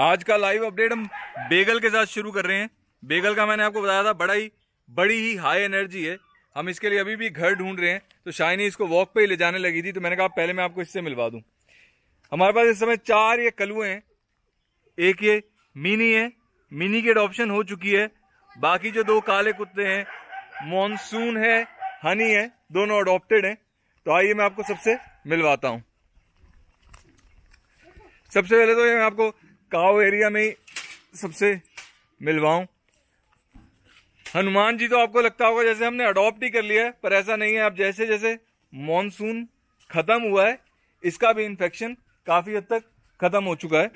आज का live update हम बेगल के साथ शुरू कर रहे हैं बेगल का मैंने आपको बताया था बड़ा ही बड़ी ही हाई एनर्जी है हम इसके लिए अभी भी घर ढूंढ रहे हैं तो शाइनी इसको वॉक पे ही ले जाने लगी थी तो मैंने कहा पहले मैं आपको इससे मिलवा दूं हमारे पास इस समय चार ये कलुए हैं एक ये मिनी है मिनी की एडॉप्शन हो चुकी है बाकी जो दो काले कुत्ते हैं मॉनसून है हनी है दोनों अडोप्टेड हैं तो आइए मैं आपको सबसे मिलवाता हूँ सबसे पहले तो ये मैं आपको काव एरिया में सबसे मिलवाऊं हनुमान जी तो आपको लगता होगा जैसे हमने अडॉप्ट ही कर लिया है पर ऐसा नहीं है अब जैसे जैसे मॉनसून ख़त्म हुआ है इसका भी इन्फेक्शन काफ़ी हद तक ख़त्म हो चुका है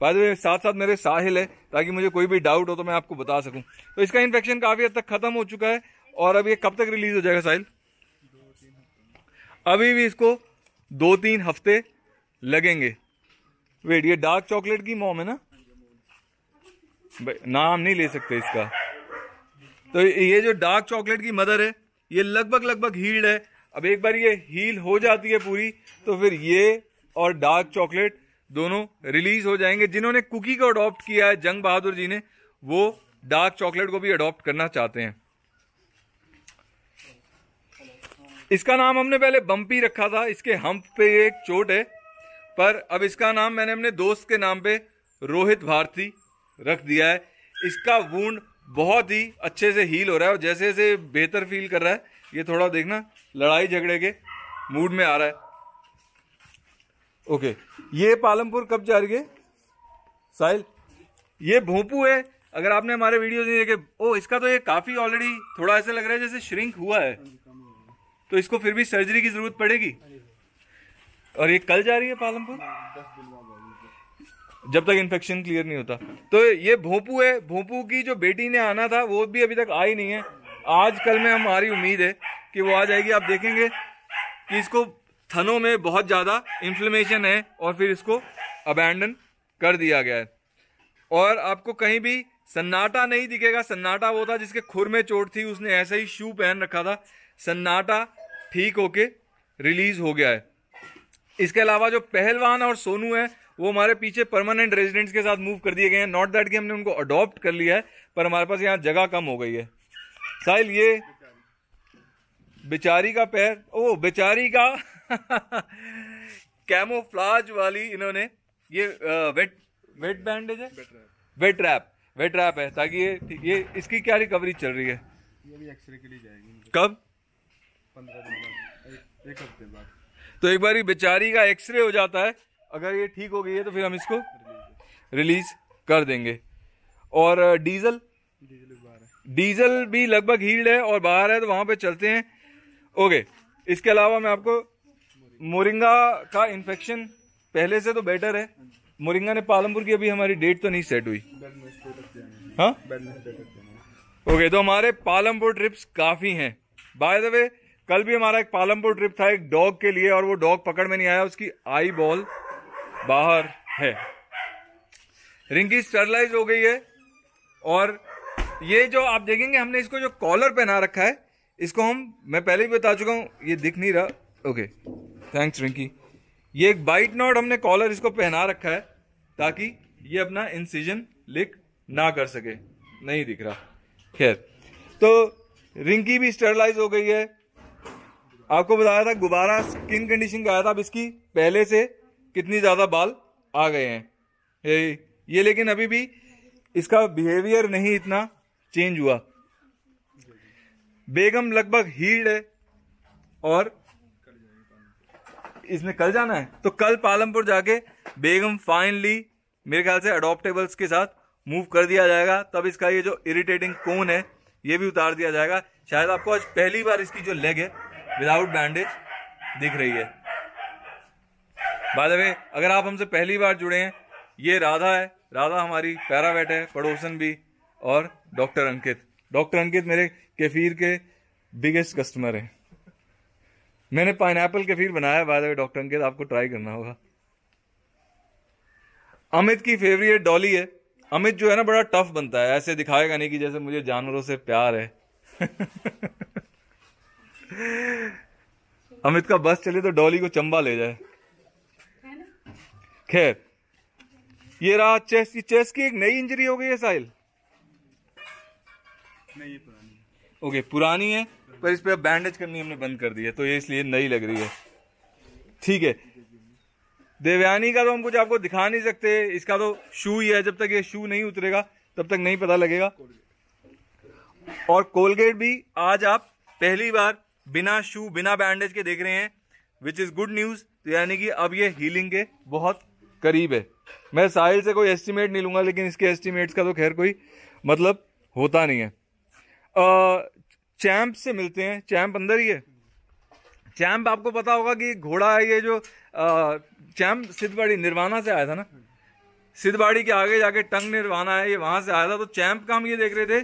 बाद में साथ साथ मेरे साहिल है ताकि मुझे कोई भी डाउट हो तो मैं आपको बता सकूं तो इसका इन्फेक्शन काफ़ी हद तक ख़त्म हो चुका है और अब ये कब तक रिलीज़ हो जाएगा साहिल अभी भी इसको दो तीन हफ्ते लगेंगे वेट ये डार्क चॉकलेट की मोम है ना नाम नहीं ले सकते इसका तो ये जो डार्क चॉकलेट की मदर है ये लगभग लगभग हील्ड है अब एक बार ये हील हो जाती है पूरी तो फिर ये और डार्क चॉकलेट दोनों रिलीज हो जाएंगे जिन्होंने कुकी को अडॉप्ट किया है जंग बहादुर जी ने वो डार्क चॉकलेट को भी अडॉप्ट करना चाहते हैं इसका नाम हमने पहले बम्पी रखा था इसके हम्प पे एक चोट है पर अब इसका नाम मैंने अपने दोस्त के नाम पे रोहित भारती रख दिया है इसका वूंड बहुत ही अच्छे से हील हो रहा है और जैसे जैसे बेहतर फील कर रहा है ये थोड़ा देखना लड़ाई झगड़े के मूड में आ रहा है ओके ये पालमपुर कब जा रही है साहिल ये भोंपू है अगर आपने हमारे वीडियो नहीं देखे ओ इसका तो ये काफ़ी ऑलरेडी थोड़ा ऐसा लग रहा है जैसे श्रिंक हुआ है तो इसको फिर भी सर्जरी की ज़रूरत पड़ेगी और ये कल जा रही है पालमपुर जब तक इन्फेक्शन क्लियर नहीं होता तो ये भोपू है भोपू की जो बेटी ने आना था वो भी अभी तक आई नहीं है आज कल में हमारी उम्मीद है कि वो आ जाएगी आप देखेंगे कि इसको थनों में बहुत ज़्यादा इन्फ्लेमेशन है और फिर इसको अबैंडन कर दिया गया है और आपको कहीं भी सन्नाटा नहीं दिखेगा सन्नाटा वो था जिसके खुर में चोट थी उसने ऐसा ही शू पहन रखा था सन्नाटा ठीक होके रिलीज हो गया है इसके अलावा जो पहलवान और सोनू है वो हमारे पीछे परमानेंट रेजिडेंट्स के साथ मूव कर दिए गए हैं नॉट दैट कि हमने उनको अडॉप्ट कर लिया है पर हमारे पास यहाँ जगह कम हो गई है साहिल ये बेचारी का पैर ओ बेचारी का कैमोफ्लाज वाली इन्होंने ये वेट वेट बैंडेज है वेट रैप वेट रैप है ताकि ये ये इसकी क्या रिकवरी चल रही है ये भी एक्सरे के लिए जाएगी कब पंद्रह दिन बाद एक हफ्ते बाद तो एक बार बेचारी का एक्सरे हो जाता है अगर ये ठीक हो गई है तो फिर हम इसको रिलीज कर देंगे और डीजल डीजल भी लगभग हील्ड है और बाहर है तो वहाँ पे चलते हैं ओके इसके अलावा मैं आपको मोरिंगा का इन्फेक्शन पहले से तो बेटर है मोरिंगा ने पालमपुर की अभी हमारी डेट तो नहीं सेट हुई हाँ ओके तो हमारे पालमपुर ट्रिप्स काफ़ी हैं बाय द वे कल भी हमारा एक पालमपुर ट्रिप था एक डॉग के लिए और वो डॉग पकड़ में नहीं आया उसकी आई बॉल बाहर है रिंकी स्टरलाइज हो गई है और ये जो आप देखेंगे हमने इसको जो कॉलर पहना रखा है इसको हम मैं पहले भी बता चुका हूँ ये दिख नहीं रहा ओके थैंक्स रिंकी ये एक बाइट नॉट हमने कॉलर इसको पहना रखा है ताकि ये अपना इंसिजन लिक ना कर सके नहीं दिख रहा खैर तो रिंकी भी स्टरलाइज हो गई है आपको बताया था गुब्बारा स्किन कंडीशन का आया था अब इसकी पहले से कितनी ज़्यादा बाल आ गए हैं ये ये लेकिन अभी भी इसका बिहेवियर नहीं इतना चेंज हुआ बेगम लगभग हील्ड है और इसने कल जाना है तो कल पालमपुर जाके बेगम फाइनली मेरे ख्याल से अडोप्टेबल्स के साथ मूव कर दिया जाएगा तब इसका ये जो इरिटेटिंग कोन है ये भी उतार दिया जाएगा शायद आपको आज पहली बार इसकी जो लेग है विदाउट बैंडेज दिख रही है बाद में अगर आप हमसे पहली बार जुड़े हैं ये राधा है राधा हमारी पैरावेट है पड़ोसन भी और डॉक्टर अंकित डॉक्टर अंकित मेरे केफीर के बिगेस्ट कस्टमर हैं मैंने पाइन केफीर बनाया बाद में डॉक्टर अंकित आपको ट्राई करना होगा अमित की फेवरेट डॉली है अमित जो है ना बड़ा टफ बनता है ऐसे दिखाएगा नहीं कि जैसे मुझे जानवरों से प्यार है अमित का बस चले तो डॉली को चंबा ले जाए खैर ये रहा चेस चेस की एक नई इंजरी हो गई है साहिल ओके पुरानी है पर इस पर बैंडेज करनी हमने बंद कर दी है तो ये इसलिए नई लग रही है ठीक है देवयानी का तो हम कुछ आपको दिखा नहीं सकते इसका तो शू ही है जब तक ये शू नहीं उतरेगा तब तक नहीं पता लगेगा और कोलगेट भी आज आप पहली बार बिना शू बिना बैंडेज के देख रहे हैं विच इज़ गुड न्यूज़ तो यानी कि अब ये हीलिंग के बहुत करीब है मैं साहिल से कोई एस्टिमेट नहीं लूंगा लेकिन इसके एस्टिमेट्स का तो खैर कोई मतलब होता नहीं है चैम्प से मिलते हैं चैम्प अंदर ही है चैम्प आपको पता होगा कि घोड़ा है ये जो चैम्प सिद्धवाड़ी निर्वाणा से आया था ना सिद्धबाड़ी के आगे जाके टंग निर्वाणा है ये वहां से आया था तो चैम्प का हम ये देख रहे थे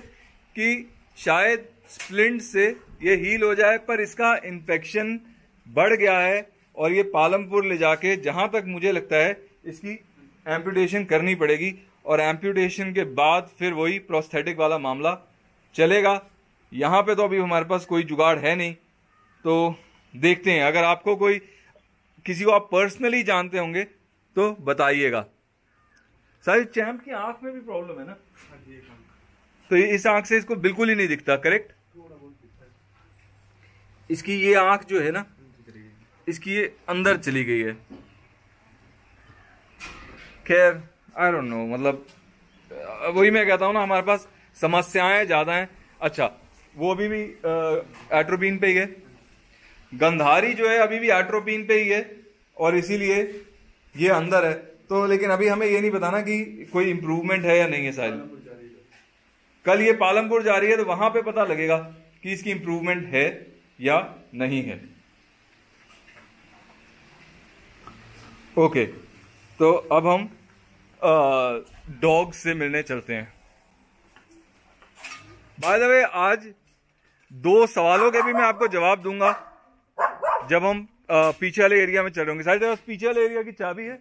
कि शायद स्प्लिंट से ये हील हो जाए पर इसका इन्फेक्शन बढ़ गया है और ये पालमपुर ले जाके जहां तक मुझे लगता है इसकी एम्प्यूटेशन करनी पड़ेगी और एम्प्यूटेशन के बाद फिर वही प्रोस्थेटिक वाला मामला चलेगा यहां पे तो अभी हमारे पास कोई जुगाड़ है नहीं तो देखते हैं अगर आपको कोई किसी को आप पर्सनली जानते होंगे तो बताइएगा सर चैम्प की आंख में भी प्रॉब्लम है ना हाँ तो इस आंख से इसको बिल्कुल ही नहीं दिखता करेक्ट इसकी ये आंख जो है ना इसकी ये अंदर चली गई है खैर आई डोंट नो मतलब वही मैं कहता हूँ ना हमारे पास समस्याएं ज़्यादा हैं अच्छा वो अभी भी एट्रोपिन पे ही है गंधारी जो है अभी भी एट्रोपिन पे ही है और इसीलिए ये अंदर है तो लेकिन अभी हमें ये नहीं बताना कि कोई इम्प्रूवमेंट है या नहीं है शायद कल ये पालमपुर जा रही है तो वहां पे पता लगेगा कि इसकी इम्प्रूवमेंट है या नहीं है ओके तो अब हम डॉग से मिलने चलते हैं बाय द वे आज दो सवालों के भी मैं आपको जवाब दूंगा जब हम पीछे वाले एरिया में चलेंगे सारे पीछे वाले एरिया की चाबी है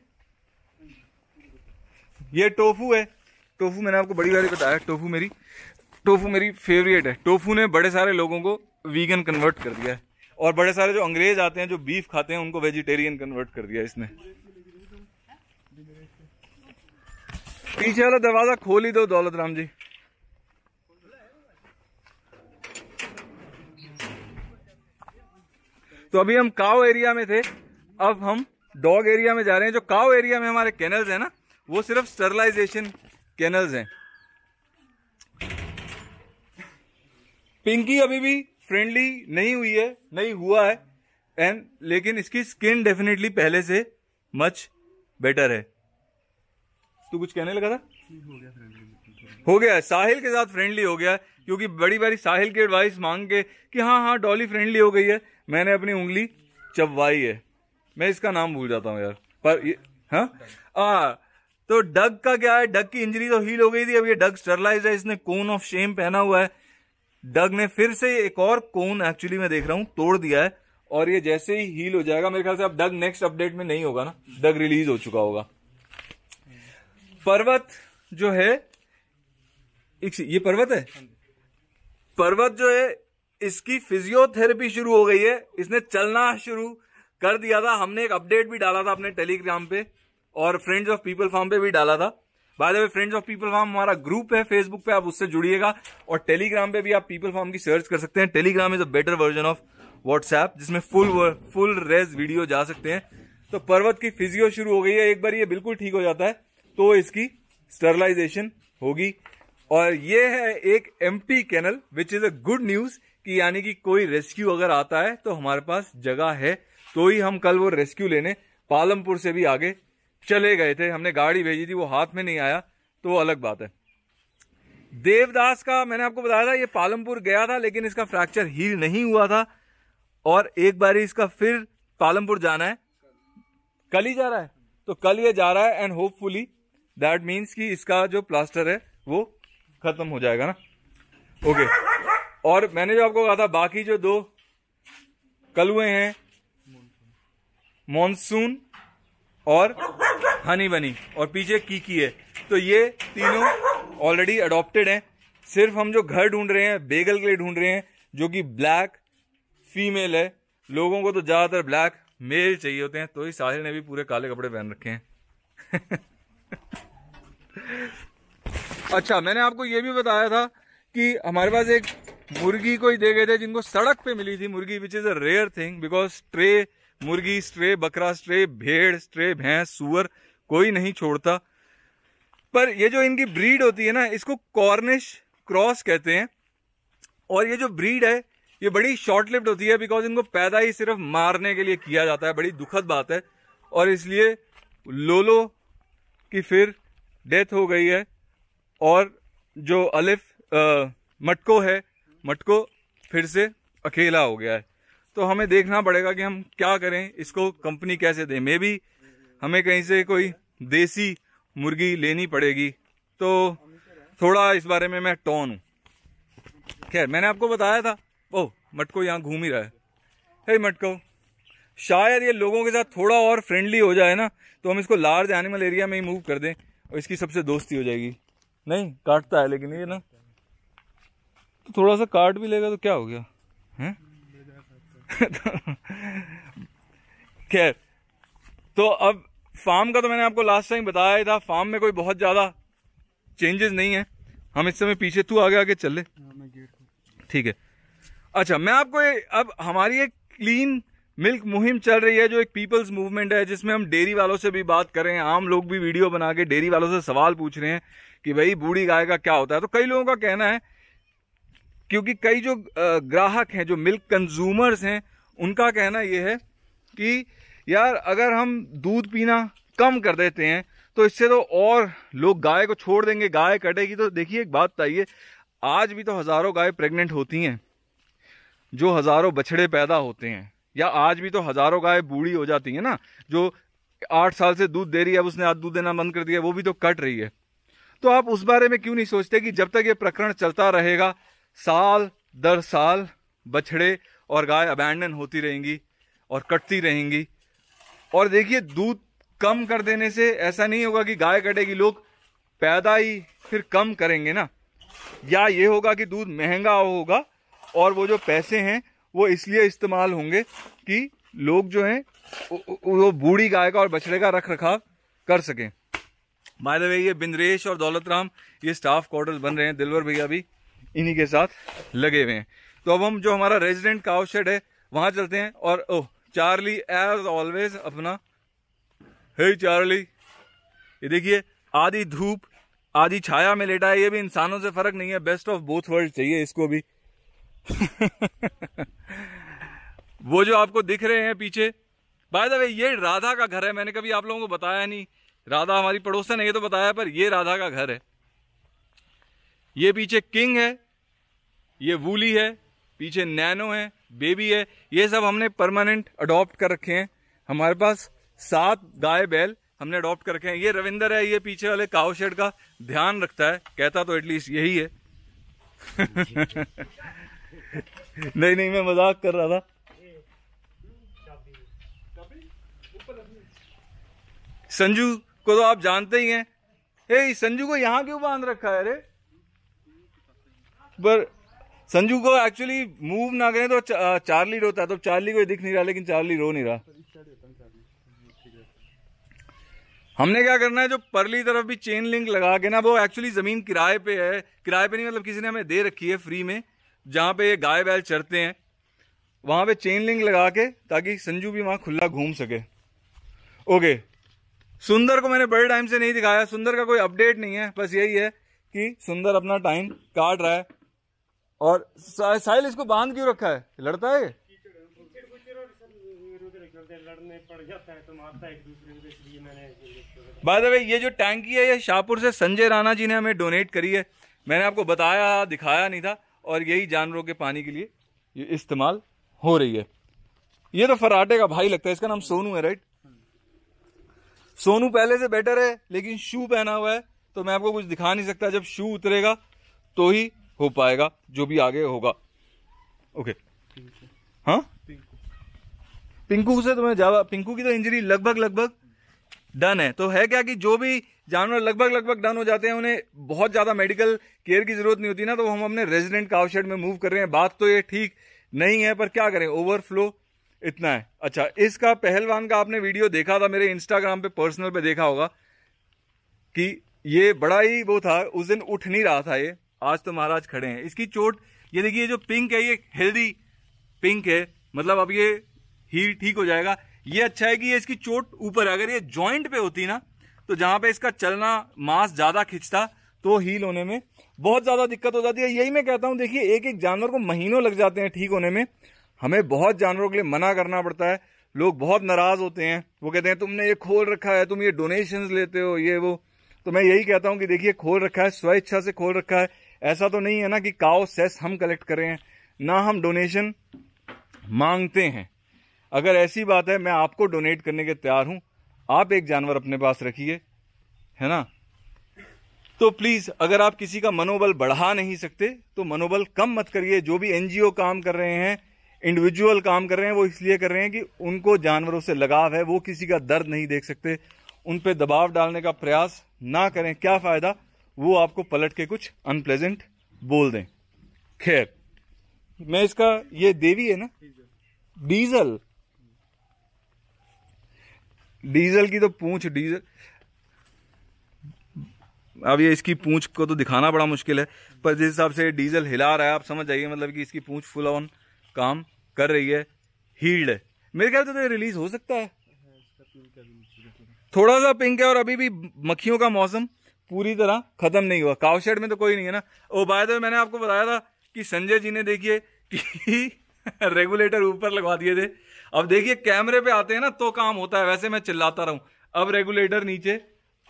ये टोफू है टोफू मैंने आपको बड़ी बारी बताया टोफू मेरी टोफू मेरी फेवरेट है टोफू ने बड़े सारे लोगों को वीगन कन्वर्ट कर दिया है और बड़े सारे जो अंग्रेज आते हैं जो बीफ खाते हैं उनको वेजिटेरियन कन्वर्ट कर दिया इसने पीछे वाला दरवाजा खोल ही दो दौलत राम जी तो अभी हम काव एरिया में थे अब हम डॉग एरिया में जा रहे हैं जो काव एरिया में हमारे कैनल्स हैं ना वो सिर्फ स्टरलाइजेशन कैनल्स हैं पिंकी अभी भी फ्रेंडली नहीं हुई है नहीं हुआ है एंड लेकिन इसकी स्किन डेफिनेटली पहले से मच बेटर है तू कुछ कहने लगा था हो गया हो गया साहिल के साथ फ्रेंडली हो गया क्योंकि बड़ी बारी साहिल की एडवाइस मांग के कि हाँ हाँ डॉली फ्रेंडली हो गई है मैंने अपनी उंगली चबवाई है मैं इसका नाम भूल जाता हूँ यार पर हाँ तो डग का क्या है डग की इंजरी तो हील हो गई थी अब ये डग स्टरलाइज है इसने कोन ऑफ शेम पहना हुआ है डग ने फिर से एक और कोन एक्चुअली मैं देख रहा हूँ तोड़ दिया है और ये जैसे ही हील हो जाएगा मेरे ख्याल से अब डग नेक्स्ट अपडेट में नहीं होगा ना डग रिलीज हो चुका होगा पर्वत जो है एक ये पर्वत है हाँ पर्वत जो है इसकी फिजियोथेरेपी शुरू हो गई है इसने चलना शुरू कर दिया था हमने एक अपडेट भी डाला था अपने टेलीग्राम पे और फ्रेंड्स ऑफ पीपल फार्म पे भी डाला था by the way friends of people farm हमारा ग्रुप है फेसबुक पे आप उससे जुड़िएगा और टेलीग्राम पे भी आप पीपल फार्म की सर्च कर सकते हैं Telegram is a better version of WhatsApp जिसमें फुल फुल रेज वीडियो जा सकते हैं तो पर्वत की फिजियो शुरू हो गई है एक बार ये बिल्कुल ठीक हो जाता है तो इसकी स्टरलाइजेशन होगी और ये है एक एम कैनल which is a good news कि यानी कि कोई रेस्क्यू अगर आता है तो हमारे पास जगह है तो ही हम कल वो रेस्क्यू लेने पालमपुर से भी आगे चले गए थे हमने गाड़ी भेजी थी वो हाथ में नहीं आया तो वो अलग बात है देवदास का मैंने आपको बताया था ये पालमपुर गया था लेकिन इसका फ्रैक्चर हील नहीं हुआ था और एक बार इसका फिर पालमपुर जाना है कल ही जा रहा है तो कल ये जा रहा है एंड होपफुली दैट मीन्स कि इसका जो प्लास्टर है वो खत्म हो जाएगा ना ओके okay. और मैंने जो आपको कहा था बाकी जो दो कलुए हैं मॉनसून और हनी बनी और पीछे की की है तो ये तीनों ऑलरेडी अडॉप्टेड हैं सिर्फ हम जो घर ढूंढ रहे हैं बेगल के लिए ढूंढ रहे हैं जो कि ब्लैक फीमेल है लोगों को तो ज़्यादातर ब्लैक मेल चाहिए होते हैं तो ही साहिल ने भी पूरे काले कपड़े पहन रखे हैं अच्छा मैंने आपको ये भी बताया था कि हमारे पास एक मुर्गी ही दे गए थे जिनको सड़क पे मिली थी मुर्गी which is a rare thing because stray मुर्गी स्ट्रे बकरा स्ट्रे भेड़ स्ट्रे भैंस सुअर कोई नहीं छोड़ता पर ये जो इनकी ब्रीड होती है ना इसको कॉर्निश क्रॉस कहते हैं और ये जो ब्रीड है ये बड़ी शॉर्ट लिफ्ट होती है बिकॉज इनको पैदा ही सिर्फ मारने के लिए किया जाता है बड़ी दुखद बात है और इसलिए लोलो की फिर डेथ हो गई है और जो अलिफ आ, मटको है मटको फिर से अकेला हो गया है तो हमें देखना पड़ेगा कि हम क्या करें इसको कंपनी कैसे दें मे भी हमें कहीं से कोई देसी मुर्गी लेनी पड़ेगी तो थोड़ा इस बारे में मैं टॉन हूँ खैर मैंने आपको बताया था ओह मटको यहाँ घूम ही रहा है हे मटको शायद ये लोगों के साथ थोड़ा और फ्रेंडली हो जाए ना तो हम इसको लार्ज एनिमल एरिया में ही मूव कर दें और इसकी सबसे दोस्ती हो जाएगी नहीं काटता है लेकिन ये ना तो थोड़ा सा काट भी लेगा तो क्या हो गया हैं खैर तो अब फार्म का तो मैंने आपको लास्ट टाइम बताया था फार्म में कोई बहुत ज़्यादा चेंजेस नहीं है हम इस समय पीछे तू आगे आगे चल ले हाँ, ठीक है अच्छा मैं आपको ए, अब हमारी एक क्लीन मिल्क मुहिम चल रही है जो एक पीपल्स मूवमेंट है जिसमें हम डेयरी वालों से भी बात कर रहे हैं आम लोग भी वीडियो बना के डेयरी वालों से सवाल पूछ रहे हैं कि भाई बूढ़ी गाय का क्या होता है तो कई लोगों का कहना है क्योंकि कई जो ग्राहक हैं जो मिल्क कंज्यूमर्स हैं उनका कहना यह है कि यार अगर हम दूध पीना कम कर देते हैं तो इससे तो और लोग गाय को छोड़ देंगे गाय कटेगी तो देखिए एक बात बताइए आज भी तो हज़ारों गाय प्रेग्नेंट होती हैं जो हज़ारों बछड़े पैदा होते हैं या आज भी तो हज़ारों गाय बूढ़ी हो जाती है ना जो आठ साल से दूध दे रही है अब उसने आज दूध देना बंद कर दिया वो भी तो कट रही है तो आप उस बारे में क्यों नहीं सोचते कि जब तक ये प्रकरण चलता रहेगा साल दर साल बछड़े और गाय अबैंडन होती रहेंगी और कटती रहेंगी और देखिए दूध कम कर देने से ऐसा नहीं होगा कि गाय कटेगी लोग पैदा ही फिर कम करेंगे ना या ये होगा कि दूध महंगा होगा और वो जो पैसे हैं वो इसलिए इस्तेमाल होंगे कि लोग जो हैं वो बूढ़ी गाय का और बछड़े का रख रखाव कर सकें बाय द वे ये बिंद्रेश और दौलत राम ये स्टाफ क्वार्टर्स बन रहे हैं दिलवर भैया भी इन्हीं के साथ लगे हुए हैं तो अब हम जो हमारा रेजिडेंट काव शेड है वहां चलते हैं और ओह चार्ली एज ऑलवेज अपना हे hey चार्ली ये देखिए आधी धूप आधी छाया में लेटा है ये भी इंसानों से फर्क नहीं है बेस्ट ऑफ बोथ वर्ल्ड चाहिए इसको भी वो जो आपको दिख रहे हैं पीछे बाय द वे ये राधा का घर है मैंने कभी आप लोगों को बताया नहीं राधा हमारी पड़ोसन है ये तो बताया पर ये राधा का घर है ये पीछे किंग है ये वूली है पीछे नैनो है बेबी है ये सब हमने परमानेंट अडॉप्ट कर रखे हैं हमारे पास सात गाय बैल हमने अडॉप्ट कर रखे हैं ये रविंदर है ये पीछे वाले काव शेड का ध्यान रखता है कहता तो एटलीस्ट यही है नहीं नहीं मैं मजाक कर रहा था संजू को तो आप जानते ही हैं ए संजू को यहाँ क्यों बांध रखा है अरे पर संजू को एक्चुअली मूव ना करें तो चार्ली रोता है तो चार्ली को दिख नहीं रहा लेकिन चार्ली रो नहीं रहा हमने क्या करना है जो परली तरफ भी चेन लिंक लगा के ना वो एक्चुअली जमीन किराए पे है किराए पे नहीं मतलब किसी ने हमें दे रखी है फ्री में जहाँ पे ये गाय बैल चरते हैं वहाँ पे चेन लिंक लगा के ताकि संजू भी वहाँ खुला घूम सके ओके सुंदर को मैंने बड़े टाइम से नहीं दिखाया सुंदर का कोई अपडेट नहीं है बस यही है कि सुंदर अपना टाइम काट रहा है और साहिल इसको बांध क्यों रखा है लड़ता है बाय द वे ये जो टैंकी है ये शाहपुर से संजय राणा जी ने हमें डोनेट करी है मैंने आपको बताया दिखाया नहीं था और यही जानवरों के पानी के लिए ये इस्तेमाल हो रही है ये तो फराटे का भाई लगता है इसका नाम सोनू है राइट सोनू पहले से बेटर है लेकिन शू पहना हुआ है तो मैं आपको कुछ दिखा नहीं सकता जब शू उतरेगा तो ही हो पाएगा जो भी आगे होगा ओके हाँ पिंकू से तुम्हें ज्यादा पिंकू की तो इंजरी लगभग लगभग डन है तो है क्या कि जो भी जानवर लगभग लगभग डन हो जाते हैं उन्हें बहुत ज्यादा मेडिकल केयर की जरूरत नहीं होती ना तो हम अपने रेजिडेंट कावशेड में मूव कर रहे हैं बात तो ये ठीक नहीं है पर क्या करें ओवरफ्लो इतना है अच्छा इसका पहलवान का आपने वीडियो देखा था मेरे इंस्टाग्राम पे पर्सनल पे देखा होगा कि ये बड़ा ही वो था उस दिन उठ नहीं रहा था ये आज तो महाराज खड़े हैं इसकी चोट ये देखिए जो पिंक है ये हेल्दी पिंक है मतलब अब ये हील ठीक हो जाएगा ये अच्छा है कि ये इसकी चोट ऊपर है अगर ये जॉइंट पे होती ना तो जहां पे इसका चलना मांस ज्यादा खिंचता तो हील होने में बहुत ज्यादा दिक्कत हो जाती है यही मैं कहता हूं देखिए एक एक जानवर को महीनों लग जाते हैं ठीक होने में हमें बहुत जानवरों के लिए मना करना पड़ता है लोग बहुत नाराज होते हैं वो कहते हैं तुमने ये खोल रखा है तुम ये डोनेशन लेते हो ये वो तो मैं यही कहता हूँ कि देखिए खोल रखा है स्वेच्छा से खोल रखा है ऐसा तो नहीं है ना कि काओ सेस हम कलेक्ट कर रहे हैं ना हम डोनेशन मांगते हैं अगर ऐसी बात है मैं आपको डोनेट करने के तैयार हूं आप एक जानवर अपने पास रखिए है ना तो प्लीज अगर आप किसी का मनोबल बढ़ा नहीं सकते तो मनोबल कम मत करिए जो भी एनजीओ काम कर रहे हैं इंडिविजुअल काम कर रहे हैं वो इसलिए कर रहे हैं कि उनको जानवरों से लगाव है वो किसी का दर्द नहीं देख सकते उन पर दबाव डालने का प्रयास ना करें क्या फायदा वो आपको पलट के कुछ अनप्लेजेंट बोल दें खैर मैं इसका ये देवी है ना डीजल डीजल की तो पूछ डीजल अब ये इसकी पूछ को तो दिखाना बड़ा मुश्किल है पर जिस हिसाब से डीजल हिला रहा है आप समझ जाइए मतलब कि इसकी पूंछ फुल ऑन काम कर रही है हील्ड है मेरे ख्याल से तो रिलीज हो सकता है थोड़ा सा पिंक है और अभी भी मक्खियों का मौसम पूरी तरह खत्म नहीं हुआ कावशेड में तो कोई नहीं है ना ओ बाय द मैंने आपको बताया था कि संजय जी ने देखिए कि रेगुलेटर ऊपर लगवा दिए थे अब देखिए कैमरे पे आते हैं ना तो काम होता है वैसे मैं चिल्लाता रहूं अब रेगुलेटर नीचे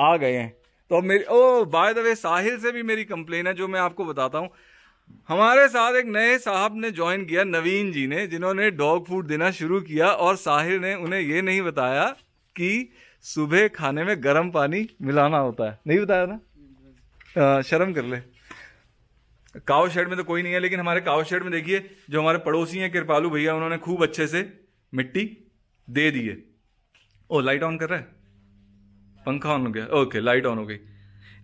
आ गए हैं तो अब मेरी ओ बाय द वे साहिल से भी मेरी कंप्लेन है जो मैं आपको बताता हूँ हमारे साथ एक नए साहब ने ज्वाइन किया नवीन जी ने जिन्होंने डॉग फूड देना शुरू किया और साहिल ने उन्हें ये नहीं बताया कि सुबह खाने में गर्म पानी मिलाना होता है नहीं बताया ना आ, शर्म कर ले काव शेड में तो कोई नहीं है लेकिन हमारे काव शेड में देखिए जो हमारे पड़ोसी हैं कृपालू भैया उन्होंने खूब अच्छे से मिट्टी दे दी है ओ लाइट ऑन कर रहा है पंखा ऑन हो गया ओके लाइट ऑन हो गई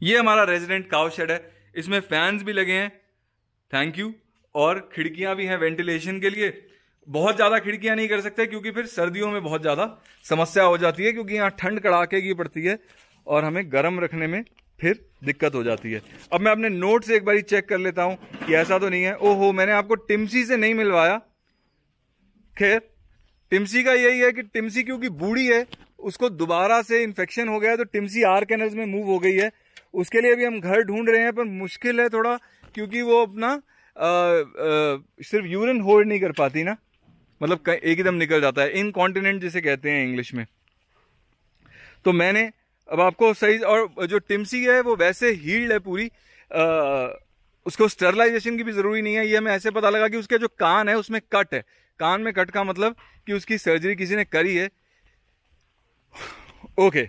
ये हमारा रेजिडेंट काव शेड है इसमें फैंस भी लगे हैं थैंक यू और खिड़कियां भी हैं वेंटिलेशन के लिए बहुत ज़्यादा खिड़कियां नहीं कर सकते क्योंकि फिर सर्दियों में बहुत ज़्यादा समस्या हो जाती है क्योंकि यहाँ ठंड कड़ाके की पड़ती है और हमें गर्म रखने में फिर दिक्कत हो जाती है अब मैं अपने नोट से एक बार चेक कर लेता हूं कि ऐसा तो नहीं है ओहो मैंने आपको टिमसी से नहीं मिलवाया खैर टिमसी का यही है कि टिमसी क्योंकि बूढ़ी है उसको दोबारा से इन्फेक्शन हो गया तो टिमसी आर कैनल में मूव हो गई है उसके लिए भी हम घर ढूंढ रहे हैं पर मुश्किल है थोड़ा क्योंकि वो अपना आ, आ, सिर्फ यूरिन होल्ड नहीं कर पाती ना मतलब एकदम निकल जाता है इनकॉन्टिनेंट जिसे कहते हैं इंग्लिश में तो मैंने अब आपको सही और जो टिमसी है वो वैसे हील्ड है पूरी आ, उसको स्टरलाइजेशन की भी जरूरी नहीं है ये हमें ऐसे पता लगा कि उसके जो कान है उसमें कट है कान में कट का मतलब कि उसकी सर्जरी किसी ने करी है ओके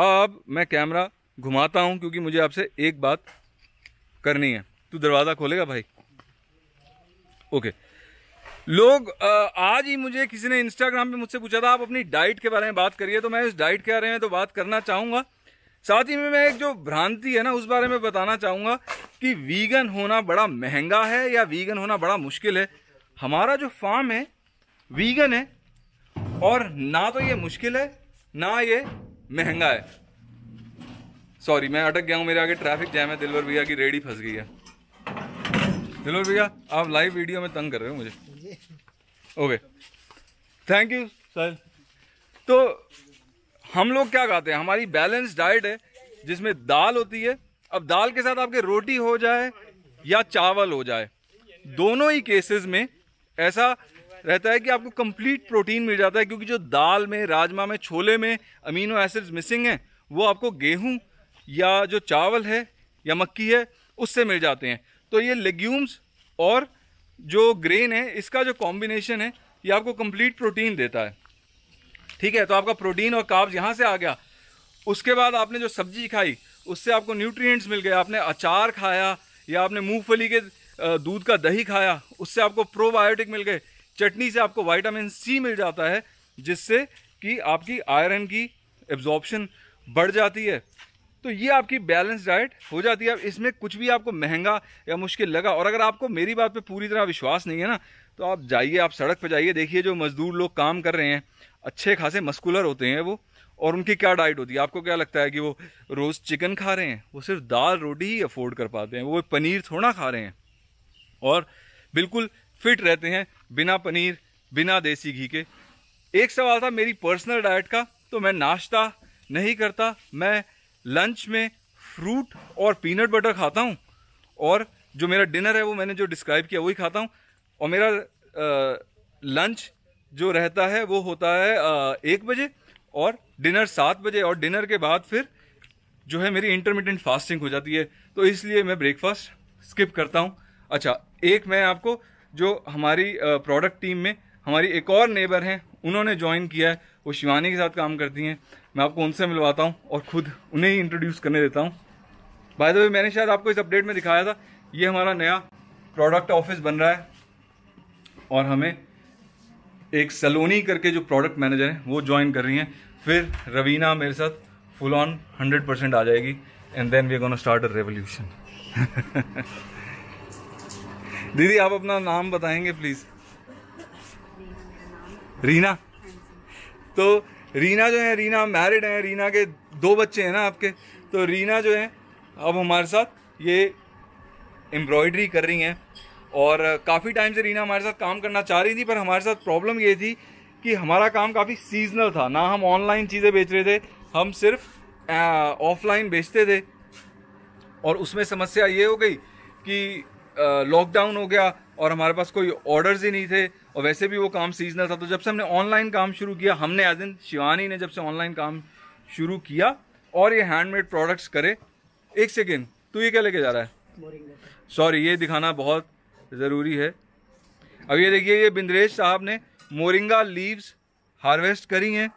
अब मैं कैमरा घुमाता हूं क्योंकि मुझे आपसे एक बात करनी है तू दरवाज़ा खोलेगा भाई ओके लोग आज ही मुझे किसी ने इंस्टाग्राम पे मुझसे पूछा था आप अपनी डाइट के बारे में बात करिए तो मैं इस डाइट के बारे में तो बात करना चाहूँगा साथ ही में मैं एक जो भ्रांति है ना उस बारे में बताना चाहूँगा कि वीगन होना बड़ा महंगा है या वीगन होना बड़ा मुश्किल है हमारा जो फार्म है वीगन है और ना तो ये मुश्किल है ना ये महंगा है सॉरी मैं अटक गया हूँ मेरे आगे ट्रैफिक जैम है दिलवर भैया की रेडी फंस गई है दिलवर भैया आप लाइव वीडियो में तंग कर रहे हो मुझे ओके थैंक यू सर तो हम लोग क्या खाते हैं हमारी बैलेंस डाइट है जिसमें दाल होती है अब दाल के साथ आपके रोटी हो जाए या चावल हो जाए दोनों ही केसेस में ऐसा रहता है कि आपको कंप्लीट प्रोटीन मिल जाता है क्योंकि जो दाल में राजमा में छोले में अमीनो एसिड्स मिसिंग हैं वो आपको गेहूं या जो चावल है या मक्की है उससे मिल जाते हैं तो ये लेग्यूम्स और जो ग्रेन है इसका जो कॉम्बिनेशन है ये आपको कंप्लीट प्रोटीन देता है ठीक है तो आपका प्रोटीन और काब्ज यहाँ से आ गया उसके बाद आपने जो सब्जी खाई उससे आपको न्यूट्रिएंट्स मिल गए आपने अचार खाया या आपने मूंगफली के दूध का दही खाया उससे आपको प्रोबायोटिक मिल गए चटनी से आपको वाइटामिन सी मिल जाता है जिससे कि आपकी आयरन की एब्जॉर्बशन बढ़ जाती है तो ये आपकी बैलेंस डाइट हो जाती है इसमें कुछ भी आपको महंगा या मुश्किल लगा और अगर आपको मेरी बात पे पूरी तरह विश्वास नहीं है ना तो आप जाइए आप सड़क पे जाइए देखिए जो मजदूर लोग काम कर रहे हैं अच्छे खासे मस्कुलर होते हैं वो और उनकी क्या डाइट होती है आपको क्या लगता है कि वो रोज़ चिकन खा रहे हैं वो सिर्फ दाल रोटी ही अफोर्ड कर पाते हैं वो पनीर थोड़ा खा रहे हैं और बिल्कुल फिट रहते हैं बिना पनीर बिना देसी घी के एक सवाल था मेरी पर्सनल डाइट का तो मैं नाश्ता नहीं करता मैं लंच में फ्रूट और पीनट बटर खाता हूँ और जो मेरा डिनर है वो मैंने जो डिस्क्राइब किया वही खाता हूँ और मेरा आ, लंच जो रहता है वो होता है आ, एक बजे और डिनर सात बजे और डिनर के बाद फिर जो है मेरी इंटरमीडियंट फास्टिंग हो जाती है तो इसलिए मैं ब्रेकफास्ट स्किप करता हूँ अच्छा एक मैं आपको जो हमारी प्रोडक्ट टीम में हमारी एक और नेबर हैं उन्होंने ज्वाइन किया है वो शिवानी के साथ काम करती हैं मैं आपको उनसे मिलवाता हूँ और ख़ुद उन्हें ही इंट्रोड्यूस करने देता हूँ बाय द वे मैंने शायद आपको इस अपडेट में दिखाया था ये हमारा नया प्रोडक्ट ऑफिस बन रहा है और हमें एक सलोनी करके जो प्रोडक्ट मैनेजर हैं वो ज्वाइन कर रही हैं फिर रवीना मेरे साथ फुल ऑन हंड्रेड परसेंट आ जाएगी and then we go start a revolution दीदी आप अपना नाम बताएंगे प्लीज़ रीना तो रीना जो है रीना मैरिड हैं रीना के दो बच्चे हैं ना आपके तो रीना जो है अब हमारे साथ ये एम्ब्रॉयडरी कर रही हैं और काफ़ी टाइम से रीना हमारे साथ काम करना चाह रही थी पर हमारे साथ प्रॉब्लम ये थी कि हमारा काम काफ़ी सीजनल था ना हम ऑनलाइन चीज़ें बेच रहे थे हम सिर्फ ऑफलाइन बेचते थे और उसमें समस्या ये हो गई कि लॉकडाउन हो गया और हमारे पास कोई ऑर्डर्स ही नहीं थे और वैसे भी वो काम सीजनल था तो जब से हमने ऑनलाइन काम शुरू किया हमने एज इन शिवानी ने जब से ऑनलाइन काम शुरू किया और ये हैंडमेड प्रोडक्ट्स करे एक सेकेंड तू ये क्या लेके जा रहा है सॉरी ये दिखाना बहुत ज़रूरी है अब ये देखिए ये बिंद्रेश साहब ने मोरिंगा लीव्स हार्वेस्ट करी हैं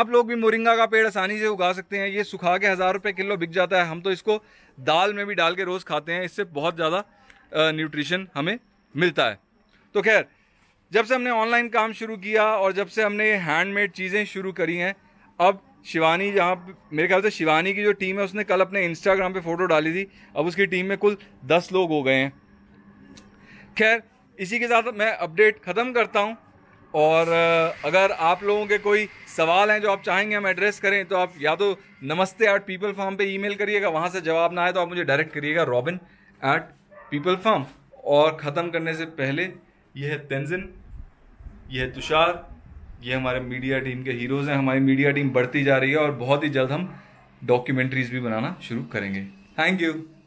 आप लोग भी मोरिंगा का पेड़ आसानी से उगा सकते हैं ये सुखा के हज़ार रुपये किलो बिक जाता है हम तो इसको दाल में भी डाल के रोज़ खाते हैं इससे बहुत ज़्यादा न्यूट्रिशन हमें मिलता है तो खैर जब से हमने ऑनलाइन काम शुरू किया और जब से हमने हैंडमेड चीज़ें शुरू करी हैं अब शिवानी जहाँ मेरे ख्याल से शिवानी की जो टीम है उसने कल अपने इंस्टाग्राम पे फ़ोटो डाली थी अब उसकी टीम में कुल दस लोग हो गए हैं खैर इसी के साथ मैं अपडेट ख़त्म करता हूँ और अगर आप लोगों के कोई सवाल हैं जो आप चाहेंगे हम एड्रेस करें तो आप या तो नमस्ते एट पीपल फार्म पर ई करिएगा वहाँ से जवाब ना आए तो आप मुझे डायरेक्ट करिएगा रॉबिन ऐट पीपल फार्म और ख़त्म करने से पहले ये है तेंजिन ये है तुषार ये हमारे मीडिया टीम के हीरोज़ हैं हमारी मीडिया टीम बढ़ती जा रही है और बहुत ही जल्द हम डॉक्यूमेंट्रीज भी बनाना शुरू करेंगे थैंक यू